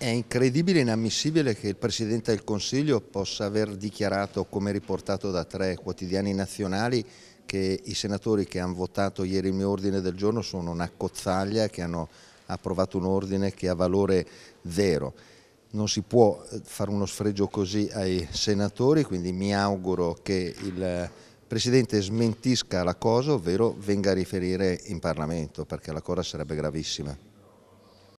È incredibile e inammissibile che il Presidente del Consiglio possa aver dichiarato, come riportato da tre quotidiani nazionali, che i senatori che hanno votato ieri il mio ordine del giorno sono una cozzaglia che hanno approvato un ordine che ha valore zero. Non si può eh, fare uno sfregio così ai senatori, quindi mi auguro che il Presidente smentisca la cosa, ovvero venga a riferire in Parlamento, perché la cosa sarebbe gravissima.